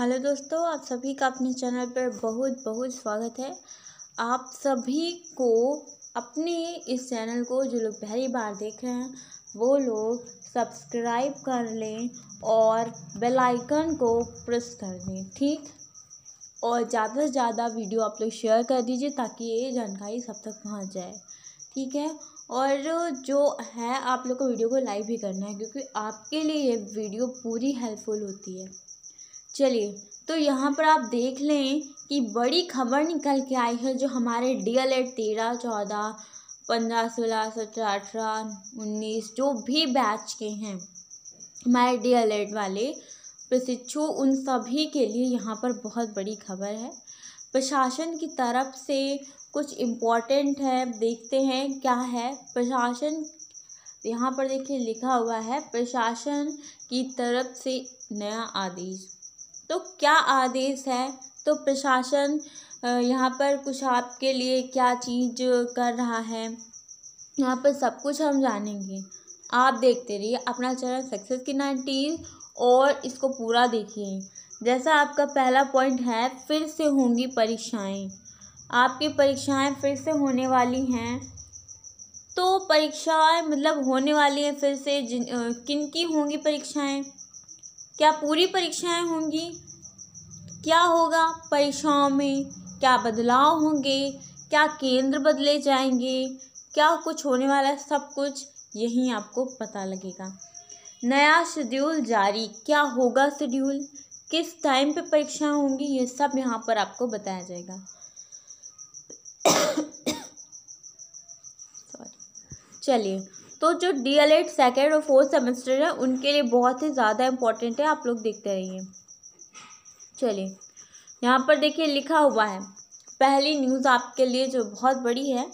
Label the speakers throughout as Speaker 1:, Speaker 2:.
Speaker 1: hello दोस्तों आप सभी का अपने चैनल पर बहुत बहुत स्वागत है आप सभी को अपने इस चैनल को जो लोग पहली बार देख रहे हैं वो लोग सब्सक्राइब कर लें और बेल आइकन को प्रेस कर दें ठीक और ज़्यादा से ज़्यादा वीडियो आप लोग शेयर कर दीजिए ताकि ये जानकारी सब तक पहुंच जाए ठीक है और जो है आप लोग को वीडियो को लाइक भी करना है क्योंकि आपके लिए ये वीडियो पूरी हेल्पफुल होती है चलिए तो यहाँ पर आप देख लें कि बड़ी खबर निकल के आई है जो हमारे डी एल एड तेरह चौदह पंद्रह सोलह सत्रह अठारह उन्नीस जो भी बैच के हैं हमारे डी एल एड वाले प्रशिक्षु उन सभी के लिए यहाँ पर बहुत बड़ी खबर है प्रशासन की तरफ से कुछ इम्पोर्टेंट है देखते हैं क्या है प्रशासन यहाँ पर देखिए लिखा हुआ है प्रशासन की तरफ से नया आदेश तो क्या आदेश है तो प्रशासन यहाँ पर कुछ आपके लिए क्या चीज़ कर रहा है यहाँ पर सब कुछ हम जानेंगे आप देखते रहिए अपना चैनल सक्सेस की नाइन्टीज और इसको पूरा देखिए जैसा आपका पहला पॉइंट है फिर से होंगी परीक्षाएं आपकी परीक्षाएं फिर से होने वाली हैं तो परीक्षाएं मतलब होने वाली हैं फिर से जिन किन की होंगी परीक्षाएं क्या पूरी परीक्षाएं होंगी क्या होगा परीक्षाओं में क्या बदलाव होंगे क्या केंद्र बदले जाएंगे क्या कुछ होने वाला है सब कुछ यही आपको पता लगेगा नया शेड्यूल जारी क्या होगा शेड्यूल किस टाइम पे परीक्षाएं होंगी ये सब यहाँ पर आपको बताया जाएगा सॉरी चलिए तो जो डी एल एड सेकेंड और फोर्थ सेमेस्टर है उनके लिए बहुत ही ज़्यादा इंपॉर्टेंट है आप लोग देखते रहिए चलिए यहाँ पर देखिए लिखा हुआ है पहली न्यूज़ आपके लिए जो बहुत बड़ी है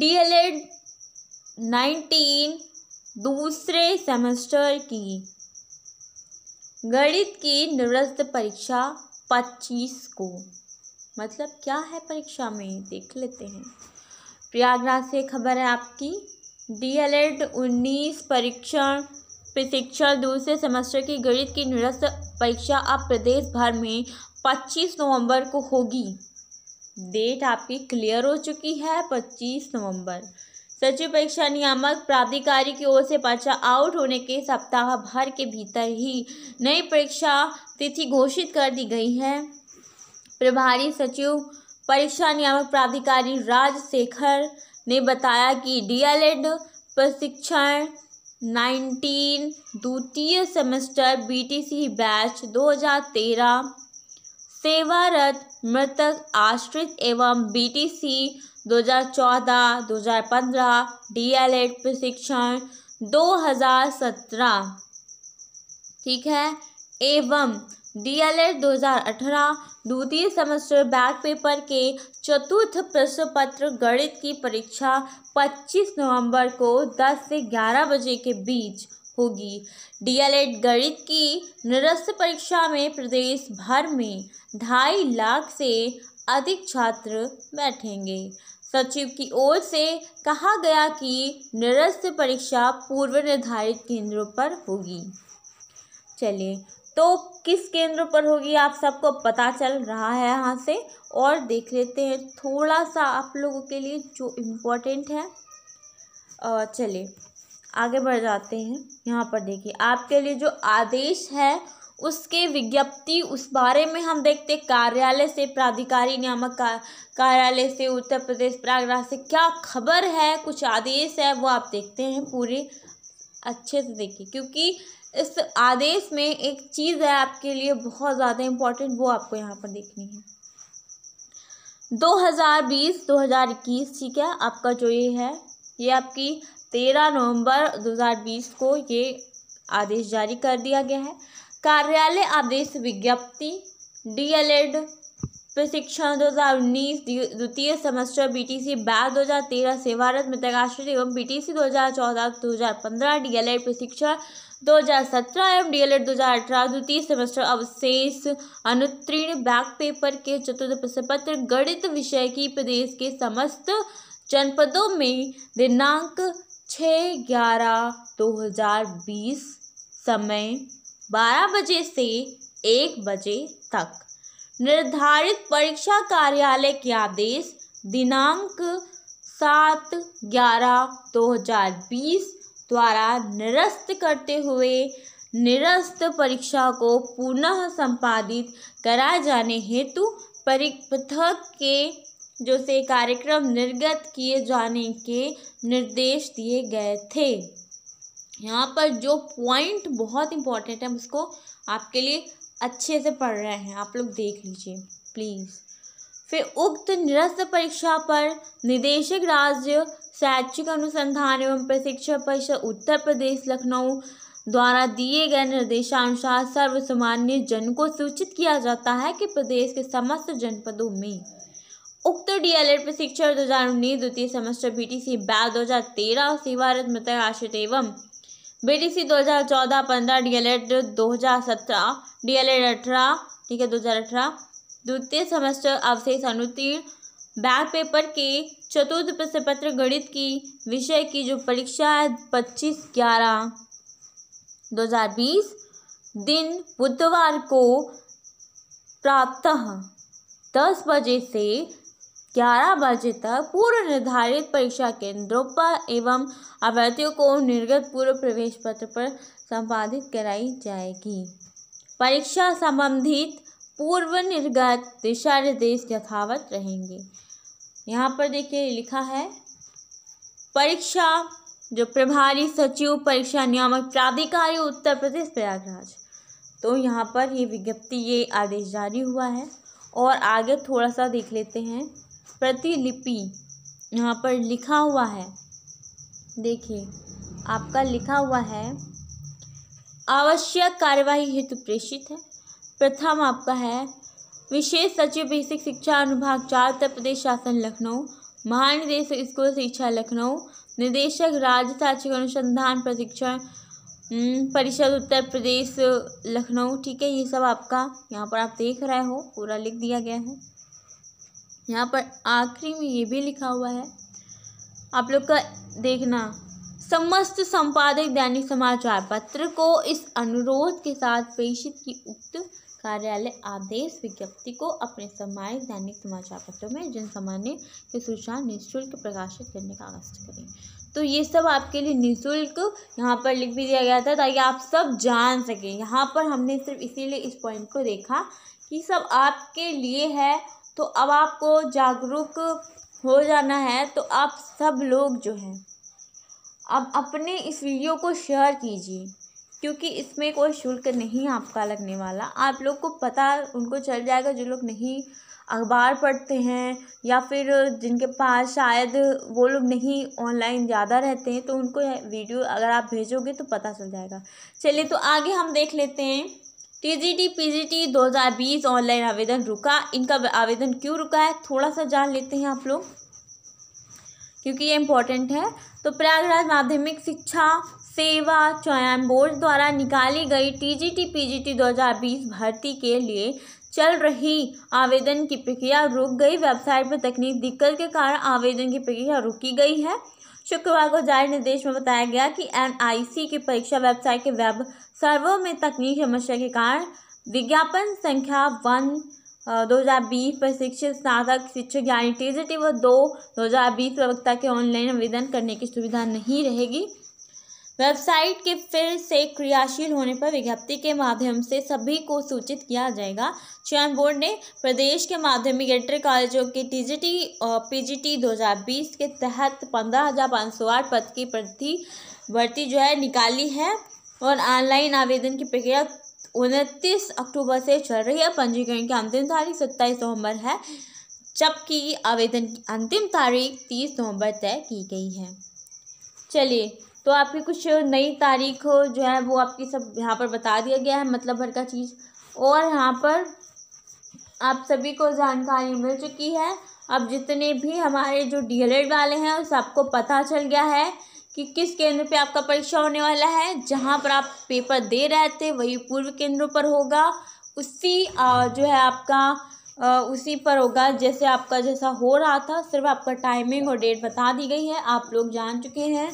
Speaker 1: डी एल नाइनटीन दूसरे सेमेस्टर की गणित की निरस्त परीक्षा पच्चीस को मतलब क्या है परीक्षा में देख लेते हैं प्रयागराज से खबर है आपकी डी एल एड उन्नीस परीक्षण प्रशिक्षण दूसरे सेमेस्टर की गणित की निरस्त परीक्षा अब प्रदेश भर में 25 नवंबर को होगी डेट आपकी क्लियर हो चुकी है 25 नवंबर सचिव परीक्षा नियामक प्राधिकारी की ओर से परीक्षा आउट होने के सप्ताह भर के भीतर ही नई परीक्षा तिथि घोषित कर दी गई है प्रभारी सचिव परीक्षा नियामक प्राधिकारी राजशेखर ने बताया कि डीएलएड प्रशिक्षण नाइनटीन द्वितीय सेमेस्टर बीटीसी बैच 2013 सेवारत मृतक आश्रित एवं बीटीसी 2014-2015 डीएलएड प्रशिक्षण 2017 ठीक है एवं डीएलएड अठारह द्वितीय सेमेस्टर बैक पेपर के चतुर्थ प्रश्न पत्र गणित की परीक्षा 25 नवंबर को 10 से 11 बजे के बीच होगी डीएलएड गणित की निरस्त परीक्षा में प्रदेश भर में ढाई लाख से अधिक छात्र बैठेंगे सचिव की ओर से कहा गया कि निरस्त परीक्षा पूर्व निर्धारित केंद्रों पर होगी चलिए तो किस केंद्र पर होगी आप सबको पता चल रहा है यहाँ से और देख लेते हैं थोड़ा सा आप लोगों के लिए जो इम्पोर्टेंट है चलिए आगे बढ़ जाते हैं यहाँ पर देखिए आपके लिए जो आदेश है उसके विज्ञप्ति उस बारे में हम देखते कार्यालय से प्राधिकारी नियामक का, कार्यालय से उत्तर प्रदेश प्रयागराज से क्या खबर है कुछ आदेश है वो आप देखते हैं पूरे अच्छे से देखिए क्योंकि इस आदेश में एक चीज़ है आपके लिए बहुत ज़्यादा इम्पॉर्टेंट वो आपको यहाँ पर देखनी है 2020 2021 ठीक है आपका जो ये है ये आपकी 13 नवंबर 2020 को ये आदेश जारी कर दिया गया है कार्यालय आदेश विज्ञप्ति डीएलएड प्रशिक्षण 2019 द्वितीय सेमेस्टर बीटीसी बैच 2013 सेवारत मित्रक आश्रित एवं बीटीसी 2014 2015 डीएलएड प्रशिक्षण 2017 एवं डीएलएड 2018 द्वितीय सेमेस्टर अवशेष अनुत्तीर्ण बैक पेपर के चतुर्थ प्रश्न पत्र गणित विषय की प्रदेश के समस्त जनपदों में दिनांक छः ग्यारह दो हज़ार बीस समय बारह बजे से एक बजे तक निर्धारित परीक्षा कार्यालय के आदेश दिनांक सात ग्यारह दो हज़ार बीस द्वारा निरस्त करते हुए निरस्त परीक्षा को पुनः संपादित कराए जाने हेतु पृथक के जो से कार्यक्रम निर्गत किए जाने के निर्देश दिए गए थे यहाँ पर जो पॉइंट बहुत इम्पॉर्टेंट है उसको आपके लिए अच्छे से पढ़ रहे हैं आप लोग देख लीजिए प्लीज़ फिर उक्त निरस्त परीक्षा पर निदेशक राज्य शैक्षिक अनुसंधान एवं प्रशिक्षण परिषद उत्तर प्रदेश लखनऊ द्वारा दिए गए निर्देशानुसार सर्वसामान्य जन को सूचित किया जाता है कि प्रदेश के समस्त जनपदों में उक्त डीएलएड प्रशिक्षण दो हज़ार उन्नीस द्वितीय सेमेस्टर बी टी सी बैल दो हज़ार तेरह और सेवारत मृतक आश्रित एवं हजार चौदह पंद्रह डीएलएड दो हजार सत्रह डीएलएड अठारह ठीक है दो हजार अठारह द्वितीय सेमेस्टर अवशेष अनुतीर्ण बैक पेपर के चतुर्थ प्रश्न पत्र गणित की विषय की जो परीक्षा है पच्चीस ग्यारह दो हजार बीस दिन बुधवार को प्रातः दस बजे से ग्यारह बजे तक पूर्व निर्धारित परीक्षा केंद्रों पर एवं अभ्यर्थियों को निर्गत पूर्व प्रवेश पत्र पर संपादित कराई जाएगी परीक्षा संबंधित पूर्व निर्गत दिशा निर्देश यथावत रहेंगे यहाँ पर देखिए लिखा है परीक्षा जो प्रभारी सचिव परीक्षा नियामक प्राधिकारी उत्तर प्रदेश प्रयागराज तो यहाँ पर ये विज्ञप्ति ये आदेश जारी हुआ है और आगे थोड़ा सा देख लेते हैं प्रतिलिपि यहाँ पर लिखा हुआ है देखिए आपका लिखा हुआ है आवश्यक कार्यवाही हेतु प्रेषित है प्रथम आपका है विशेष सचिव बेसिक शिक्षा अनुभाग चार उत्तर प्रदेश शासन लखनऊ महानिदेशक स्कूल शिक्षा लखनऊ निदेशक राज्य शैक्षिक अनुसंधान प्रशिक्षण परिषद उत्तर प्रदेश लखनऊ ठीक है ये सब आपका यहाँ पर आप देख रहे हो पूरा लिख दिया गया है यहाँ पर आखिरी में ये भी लिखा हुआ है आप लोग का देखना समस्त संपादक दैनिक समाचार पत्र को इस अनुरोध के साथ प्रेषित की उक्त कार्यालय आदेश विज्ञप्ति को अपने सामायिक दैनिक समाचार पत्रों में जन सामान्य के सूचना निःशुल्क प्रकाशित करने का आग्रह करें तो ये सब आपके लिए निःशुल्क यहाँ पर लिख भी दिया गया था ताकि आप सब जान सकें यहाँ पर हमने सिर्फ इसीलिए इस पॉइंट को देखा कि सब आपके लिए है तो अब आपको जागरूक हो जाना है तो आप सब लोग जो हैं अब अपने इस वीडियो को शेयर कीजिए क्योंकि इसमें कोई शुल्क नहीं आपका लगने वाला आप लोग को पता उनको चल जाएगा जो लोग नहीं अखबार पढ़ते हैं या फिर जिनके पास शायद वो लोग नहीं ऑनलाइन ज़्यादा रहते हैं तो उनको वीडियो अगर आप भेजोगे तो पता चल जाएगा चलिए तो आगे हम देख लेते हैं T G T P G T दो हज़ार बीस ऑनलाइन आवेदन रुका इनका आवेदन क्यों रुका है थोड़ा सा जान लेते हैं आप लोग क्योंकि ये इम्पोर्टेंट है तो प्रयागराज माध्यमिक शिक्षा सेवा चयन बोर्ड द्वारा निकाली गई टीजीटी पीजीटी 2020 भर्ती के लिए चल रही आवेदन की प्रक्रिया रुक गई वेबसाइट पर तकनीक दिक्कत के कारण आवेदन की प्रक्रिया रुकी गई है शुक्रवार को जारी निर्देश में बताया गया कि एनआईसी की परीक्षा वेबसाइट के वेब सर्वर में तकनीकी समस्या के कारण विज्ञापन संख्या वन दो हज़ार बीस प्रशिक्षित स्नातक शिक्षक यानी टी व दो दो हज़ार बीस प्रवक्ता के ऑनलाइन आवेदन करने की सुविधा नहीं रहेगी वेबसाइट के फिर से क्रियाशील होने पर विज्ञप्ति के माध्यम से सभी को सूचित किया जाएगा चयन बोर्ड ने प्रदेश के माध्यमिक इंटर कॉलेजों के टीजीटी और पीजीटी 2020 के तहत 15,508 पद की प्रति भर्ती जो है निकाली है और ऑनलाइन आवेदन की प्रक्रिया उनतीस अक्टूबर से चल रही है पंजीकरण की अंतिम तारीख सत्ताईस नवम्बर है जबकि आवेदन की अंतिम तारीख तीस नवंबर तय की गई है चलिए तो आपकी कुछ नई तारीख जो है वो आपकी सब यहाँ पर बता दिया गया है मतलब भर का चीज़ और यहाँ पर आप सभी को जानकारी मिल चुकी है अब जितने भी हमारे जो डी वाले हैं उस आपको पता चल गया है कि किस केंद्र पे आपका परीक्षा होने वाला है जहाँ पर आप पेपर दे रहे थे वही पूर्व केंद्रों पर होगा उसी जो है आपका उसी पर होगा जैसे आपका जैसा हो रहा था सिर्फ आपका टाइमिंग और डेट बता दी गई है आप लोग जान चुके हैं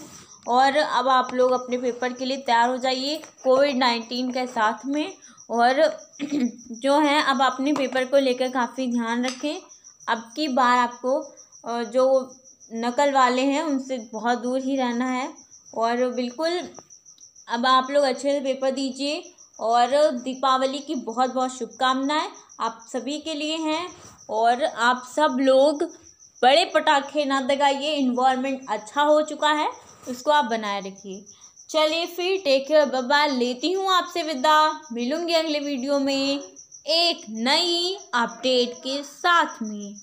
Speaker 1: और अब आप लोग अपने पेपर के लिए तैयार हो जाइए कोविड नाइन्टीन के साथ में और जो है अब अपने पेपर को लेकर काफ़ी ध्यान रखें अब की बार आपको जो नकल वाले हैं उनसे बहुत दूर ही रहना है और बिल्कुल अब आप लोग अच्छे से पेपर दीजिए और दीपावली की बहुत बहुत शुभकामनाएं आप सभी के लिए हैं और आप सब लोग बड़े पटाखे ना दगाइए इन्वायरमेंट अच्छा हो चुका है उसको आप बनाए रखिए चलिए फिर टेक केयर बाबा लेती हूँ आपसे विदा मिलूँगी अगले वीडियो में एक नई अपडेट के साथ में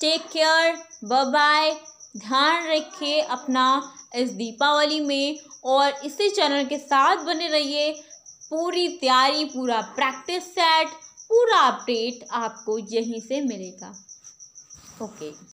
Speaker 1: टेक केयर बाय ध्यान रखिए अपना इस दीपावली में और इसी चैनल के साथ बने रहिए पूरी तैयारी पूरा प्रैक्टिस सेट पूरा अपडेट आपको यहीं से मिलेगा ओके